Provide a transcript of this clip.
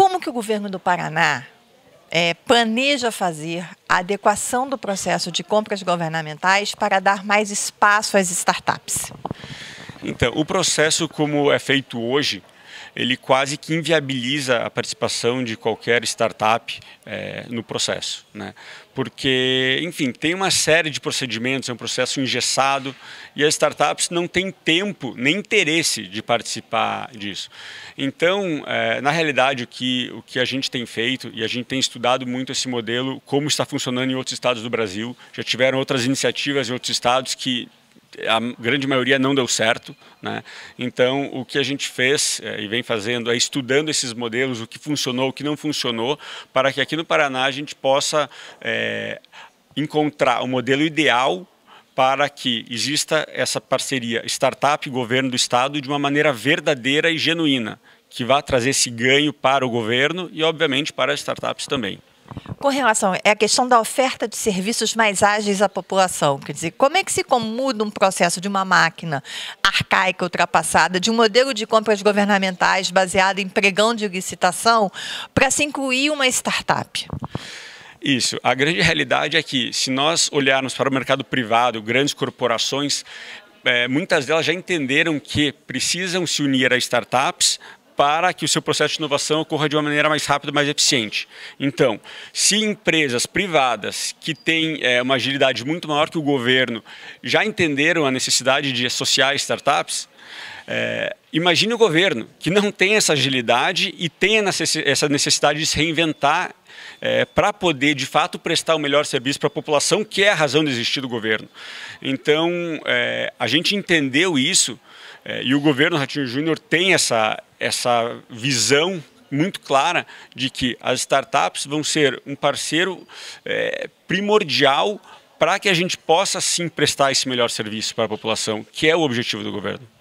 Como que o governo do Paraná é, planeja fazer a adequação do processo de compras governamentais para dar mais espaço às startups? Então, o processo como é feito hoje, ele quase que inviabiliza a participação de qualquer startup é, no processo, né? Porque, enfim, tem uma série de procedimentos, é um processo engessado e as startups não têm tempo nem interesse de participar disso. Então, é, na realidade, o que, o que a gente tem feito e a gente tem estudado muito esse modelo, como está funcionando em outros estados do Brasil, já tiveram outras iniciativas em outros estados que a grande maioria não deu certo. Né? Então, o que a gente fez é, e vem fazendo é estudando esses modelos, o que funcionou, o que não funcionou, para que aqui no Paraná a gente possa é, encontrar o modelo ideal para que exista essa parceria startup governo do estado de uma maneira verdadeira e genuína, que vá trazer esse ganho para o governo e obviamente para as startups também. Com relação, é a questão da oferta de serviços mais ágeis à população. Quer dizer, como é que se muda um processo de uma máquina arcaica, ultrapassada, de um modelo de compras governamentais baseado em pregão de licitação, para se incluir uma startup? Isso. A grande realidade é que, se nós olharmos para o mercado privado, grandes corporações, é, muitas delas já entenderam que precisam se unir a startups para que o seu processo de inovação ocorra de uma maneira mais rápida, mais eficiente. Então, se empresas privadas que têm é, uma agilidade muito maior que o governo já entenderam a necessidade de associar startups, é, imagine o governo que não tem essa agilidade e tem essa necessidade de se reinventar é, para poder, de fato, prestar o melhor serviço para a população, que é a razão de existir do governo. Então, é, a gente entendeu isso é, e o governo Ratinho Júnior tem essa, essa visão muito clara de que as startups vão ser um parceiro é, primordial para que a gente possa sim prestar esse melhor serviço para a população, que é o objetivo do governo.